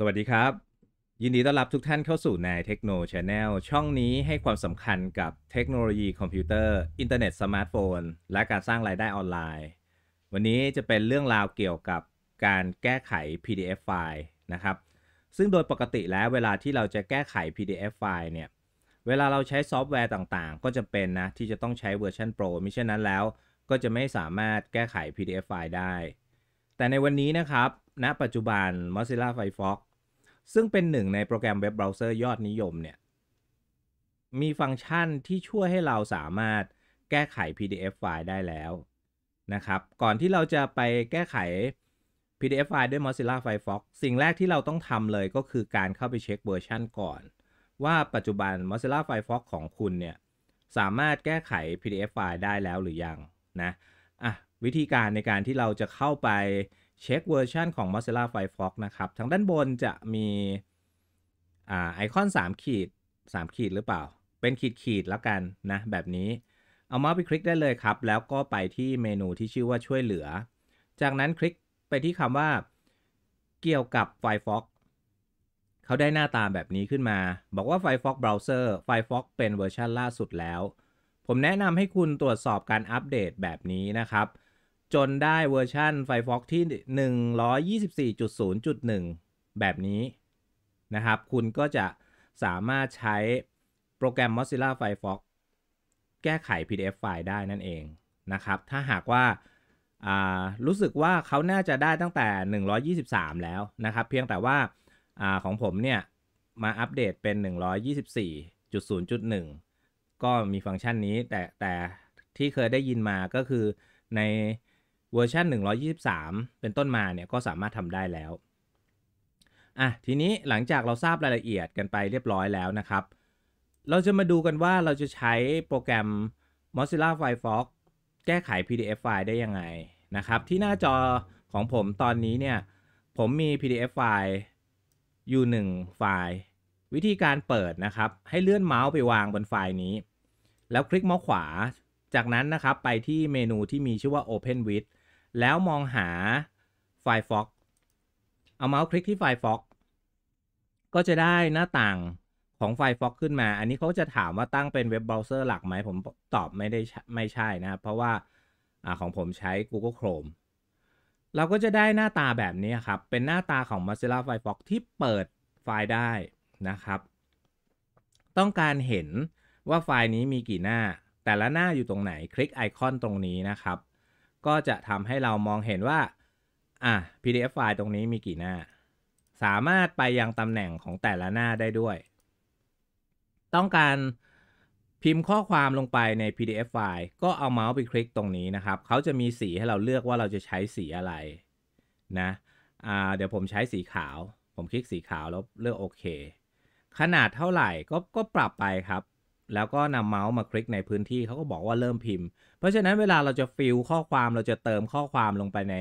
สวัสดีครับ ยินดีต้อนรับทุกท่านเข้าสู่นายเทคโนชาแนลช่องนี้ให้ความสำคัญกับเทคโนโลยีคอมพิวเตอร์ อินเทอร์เน็ตสมาร์ทโฟนและการสร้างรายได้ออนไลน์ วันนี้จะเป็นเรื่องราวเกี่ยวกับการแก้ไข PDF ไฟล์นะครับซึ่งโดยปกติแล้วเวลาที่เราจะแก้ไข PDF ไฟล์เนี่ยเวลาเราใช้ซอฟต์แวร์ต่างๆ ก็จะเป็นนะที่จะต้องใช้เวอร์ชันโปรมิเช่นนั้นแล้วก็จะไม่สามารถแก้ไข PDF ไฟล์ได้แต่ในวันนี้นะครับณปัจจุบัน Mozilla Firefox ซึ่งเป็นหนึ่งในโปรแกรมเว็บเบราว์เซอร์ยอดนิยมเนี่ยมีฟังก์ชันที่ช่วยให้เราสามารถแก้ไข PDF ไฟล์ได้แล้วนะครับก่อนที่เราจะไปแก้ไข PDF ไฟล์ด้วย Mozilla Firefox สิ่งแรกที่เราต้องทำเลยก็คือการเข้าไปเช็คเวอร์ชันก่อน ว่าปัจจุบัน Mozilla Firefox ของคุณเนี่ยสามารถแก้ไข PDF ไฟล์ได้แล้วหรือยังนะอ่ะวิธีการในการที่เราจะเข้าไปเช็คเวอร์ชันของ Mozilla Firefox นะครับ ทางด้านบนจะมีไอคอน 3 ขีด 3 ขีดหรือเปล่า เป็นขีดขีดแล้วกันนะ แบบนี้ เอาเมาส์ไปคลิกได้เลยครับ แล้วก็ไปที่เมนูที่ชื่อว่าช่วยเหลือ จากนั้นคลิกไปที่คำว่า เกี่ยวกับ Firefox เขาได้หน้าตาแบบนี้ขึ้นมา บอกว่า Firefox Browser Firefox เป็นเวอร์ชันล่าสุดแล้ว ผมแนะนำให้คุณตรวจสอบการอัปเดตแบบนี้นะครับจนได้เวอร์ชั่น Firefox ที่ 124.0.1 แบบนี้นะครับ คุณก็จะสามารถใช้โปรแกรม Mozilla Firefox แก้ไข PDF ไฟล์ได้นั่นเองนะครับ ถ้าหากว่าารู้สึกว่าเขาน่าจะได้ตั้งแต่ 123 แล้วนะครับ เพียงแต่ว่าอาของผมเนี่ย มาอัปเดตเป็น 124.0.1 ก็มีฟังก์ชันนี้แต่ แต่ที่เคยได้ยินมาก็คือในเวอร์ชัน123 เป็นต้นมาเนี่ยก็สามารถทำได้แล้ว อ่ะ ทีนี้หลังจากเราทราบรายละเอียดกันไปเรียบร้อยแล้วนะครับ เราจะมาดูกันว่าเราจะใช้โปรแกรม Mozilla Firefox แก้ไข PDF ไฟล์ได้ยังไงนะครับ ที่หน้าจอของผมตอนนี้เนี่ย ผมมี PDF ไฟล์ อยู่1ไฟล์ วิธีการเปิดนะครับ ให้เลื่อนเมาส์ไปวางบนไฟล์นี้ แล้วคลิกเมาส์ขวา จากนั้นนะครับ ไปที่เมนูที่มีชื่อว่า Open with แล้วมองหาไฟ r e Fox เอาเมาส์คลิกที่ไฟ r e Fox ก็จะได้หน้าต่างของไฟ r e Fox ขึ้นมา อันนี้เขาจะถามว่าตั้งเป็นเว็บเบราว์เซอร์หลักไหมผมตอบไม่ได้ไม่ใช่นะครับ เพราะว่าอของผมใช้ Google Chrome เราก็จะได้หน้าตาแบบนี้ครับ เป็นหน้าตาของ Mozilla Firefox ที่เปิดไฟล์ได้นะครับ ต้องการเห็นว่าไฟล์นี้มีกี่หน้า แต่ละหน้าอยู่ตรงไหน คลิกไอคอนตรงนี้นะครับก็จะทำให้เรามองเห็นว่าอ่ะ PDF ไฟล์ตรงนี้มีกี่หน้า สามารถไปยังตำแหน่งของแต่ละหน้าได้ด้วย ต้องการพิมพ์ข้อความลงไปใน PDF ไฟล์ก็เอาเมาส์ไปคลิกตรงนี้นะครับ เขาจะมีสีให้เราเลือกว่าเราจะใช้สีอะไรนะ เดี๋ยวผมใช้สีขาว ผมคลิกสีขาวแล้วเลือกโอเค ขนาดเท่าไหร่ก็ก็ปรับไปครับแล้วก็นำเมาส์มาคลิกในพื้นที่เขาก็บอกว่าเริ่มพิมพ์ เพราะฉะนั้นเวลาเราจะฟิลข้อความเราจะเติมข้อความลงไปใน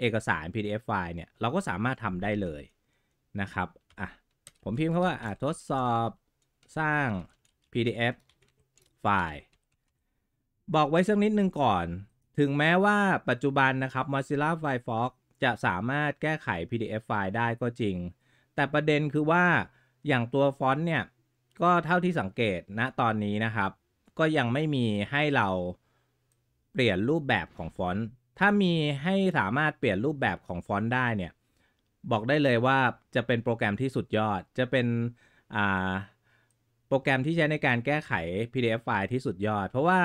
เอกสาร PDF ไฟล์เนี่ยเราก็สามารถทำได้เลยนะครับอ่ะผมพิมพ์คาว่าอ่ะทดสอบสร้าง PDF ไฟล์บอกไว้สักนิดนึงก่อน ถึงแม้ว่าปัจจุบันนะครับ Mozilla Firefox จะสามารถแก้ไข PDF ไฟล์ได้ก็จริงแต่ประเด็นคือว่าอย่างตัวฟอนต์เนี่ยก็เท่าที่สังเกตณนะตอนนี้นะครับ ก็ยังไม่มีให้เราเปลี่ยนรูปแบบของฟอนต์ถ้ามีให้สามารถเปลี่ยนรูปแบบของฟอนต์ได้เนี่ยบอกได้เลยว่าจะเป็นโปรแกรมที่สุดยอดจะเป็นโปรแกรมที่ใช้ในการแก้ไข PDF ไฟล์ที่สุดยอด เพราะว่า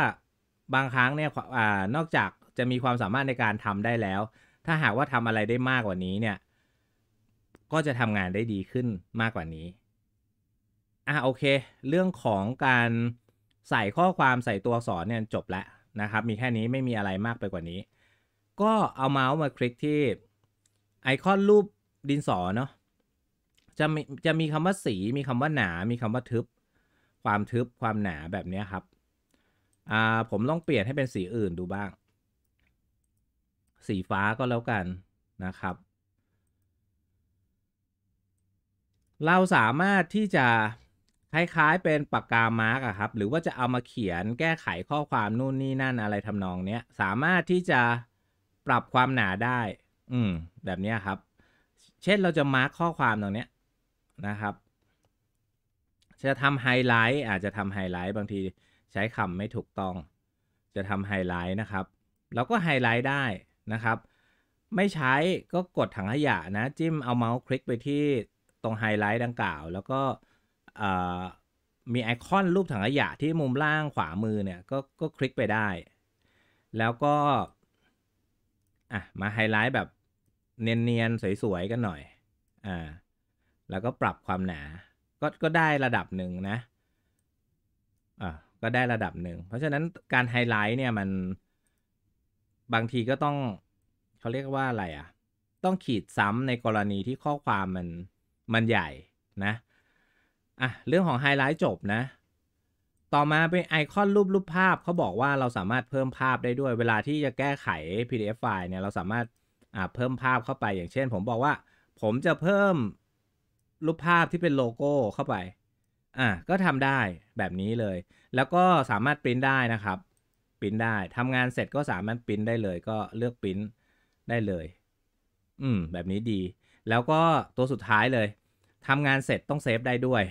บางครั้งเนี่ยอนอกจากจะมีความสามารถในการทำได้แล้ว ถ้าหากว่าทำอะไรได้มากกว่านี้เนี่ยก็จะทำงานได้ดีขึ้นมากกว่านี้อ่ะโอเคเรื่องของการใส่ข้อความใส่ตัวอักษรเนี่ยจบแล้วนะครับ มีแค่นี้ไม่มีอะไรมากไปกว่านี้ ก็เอาเมาส์มาคลิกที่ไอคอนรูปดินสอ เนาะจะ มี จะมีคำว่าสีมีคำว่าหนามีคำว่าทึบ ความทึบความหนาแบบนี้ครับอ่าผมลองเปลี่ยนให้เป็นสีอื่นดูบ้าง สีฟ้าก็แล้วกันนะครับ เราสามารถที่จะคล้ายๆ เป็นปากกา มาร์กอะครับ หรือว่าจะเอามาเขียนแก้ไขข้อความนู่นนี่นั่นอะไรทำนอง เนี้ยสามารถที่จะปรับความหนาได้ อืมแบบนี้ครับ เช่น เราจะมาร์กข้อความตรงเนี้ยนะครับ จะทำไฮไลท์อาจจะทำไฮไลท์บางที ใช้คำไม่ถูกต้อง จะทำไฮไลท์นะครับเราก็ไฮไลท์ได้นะครับ ไม่ใช้ก็กดถังขยะนะ จิ้มเอาเมาส์คลิกไปที่ตรงไฮไลท์ดังกล่าว แล้วก็มีไอคอนรูปถังขยะที่มุมล่างขวามือเนี่ยก็ก็คลิกไปได้ แล้วก็อ่ะมาไฮไลท์แบบเนียนๆสวยๆกันหน่อยอ่าแล้วก็ปรับความหนาก็ก็ได้ระดับหนึ่งนะอ่ะก็ได้ระดับหนึ่งเพราะฉะนั้นการไฮไลท์เนี่ยมันบางทีก็ต้องเขาเรียกว่าอะไรอะ่ะต้องขีดซ้ำในกรณีที่ข้อความมันมันใหญ่นะอ่ะ เรื่องของไฮไลท์จบนะ ต่อมาเป็นไอคอนรูปรูปภาพเขาบอกว่าเราสามารถเพิ่มภาพได้ด้วย เวลาที่จะแก้ไข PDF ไฟล์เนี่ย เราสามารถอ่าเพิ่มภาพเข้าไปอย่างเช่น ผมบอกว่า ผมจะเพิ่มรูปภาพที่เป็นโลโก้เข้าไปอ่ะก็ทำได้แบบนี้เลย แล้วก็สามารถปริ้นได้นะครับปริ้นได้ทำงานเสร็จก็สามารถปริ้นได้เลย ก็เลือกปริ้นได้เลย อืมแบบนี้ดี แล้วก็ตัวสุดท้ายเลยทำงานเสร็จต้องเซฟได้ด้วย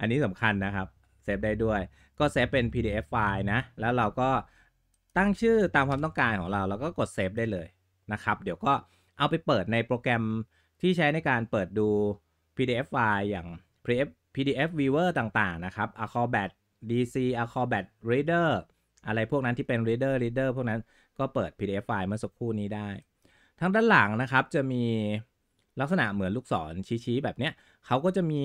อันนี้สำคัญนะครับ เซฟได้ด้วย ก็เซฟเป็น PDF ไฟล์นะ แล้วเราก็ตั้งชื่อตามความต้องการของเรา แล้วก็กดเซฟได้เลยนะครับ เดี๋ยวก็เอาไปเปิดในโปรแกรมที่ใช้ในการเปิดดู PDF ไฟล์อย่าง PDF Viewer ต่างๆ นะครับ Acrobat DC Acrobat Reader อะไรพวกนั้นที่เป็น Reader Reader พวกนั้นก็เปิด PDF ไฟล์เมื่อสักครู่นี้ได้ ทั้งด้านหลังนะครับจะมีลักษณะเหมือนลูกศรชี้ๆแบบเนี้ยเขาก็จะมี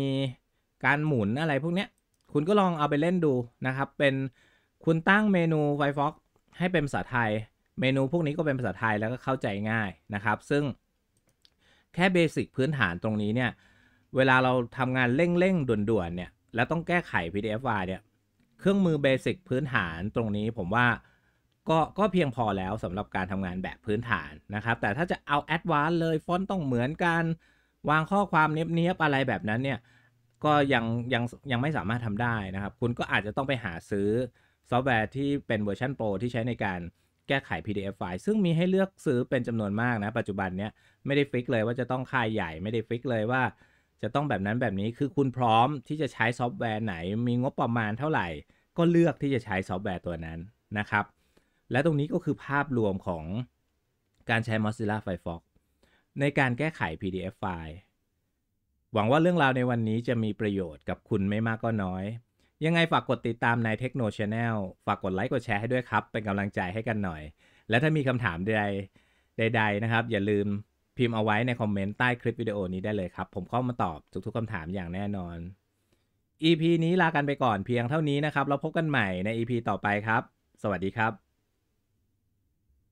การหมุนอะไรพวกเนี้ย คุณก็ลองเอาไปเล่นดูนะครับ เป็นคุณตั้งเมนู Firefox ให้เป็นภาษาไทยเมนูพวกนี้ก็เป็นภาษาไทยแล้วก็เข้าใจง่ายนะครับ ซึ่งแค่เบสิกพื้นฐานตรงนี้เนี่ยเวลาเราทำงานเร่ง ๆด่วน ๆ เนี่ยแล้วต้องแก้ไข PDF file เนี่ย เครื่องมือเบสิกพื้นฐานตรงนี้ผมว่าก็ก็เพียงพอแล้วสำหรับการทำงานแบบพื้นฐานนะครับ แต่ถ้าจะเอาแอดวานเลยฟอนต์ต้องเหมือนกัน วางข้อความเนี้ยบอะไรแบบนั้นเนี่ย ก็ยังยังยังไม่สามารถทำได้นะครับ คุณก็อาจจะต้องไปหาซื้อซอฟต์แวร์ที่เป็นเวอร์ชันโปรที่ใช้ในการแก้ไข PDF ไฟล์ ซึ่งมีให้เลือกซื้อเป็นจำนวนมากนะปัจจุบันเนี้ยไม่ได้ฟิกเลยว่าจะต้องค่ายใหญ่ไม่ได้ฟิกเลยว่า จะต้องแบบนั้นแบบนี้ คือคุณพร้อมที่จะใช้ซอฟต์แวร์ไหนมีงบประมาณเท่าไหร่ ก็เลือกที่จะใช้ซอฟต์แวร์ตัวนั้นนะครับและตรงนี้ก็คือภาพรวมของการใช้ Mozilla Firefox ในการแก้ไข PDF ไฟล์ หวังว่าเรื่องราวในวันนี้จะมีประโยชน์กับคุณไม่มากก็น้อย ยังไงฝากกดติดตามใน Techno Channel ฝากกดไลค์กดแชร์ให้ด้วยครับ เป็นกำลังใจให้กันหน่อย และถ้ามีคำถามใดใดๆนะครับ อย่าลืมพิมพ์เอาไว้ในคอมเมนต์ใต้คลิปวิดีโอนี้ได้เลยครับ ผมเข้ามาตอบทุกๆคำถามอย่างแน่นอน EP นี้ลากันไปก่อนเพียงเท่านี้นะครับแล้วพบกันใหม่ใน EP ต่อไปครับ สวัสดีครับ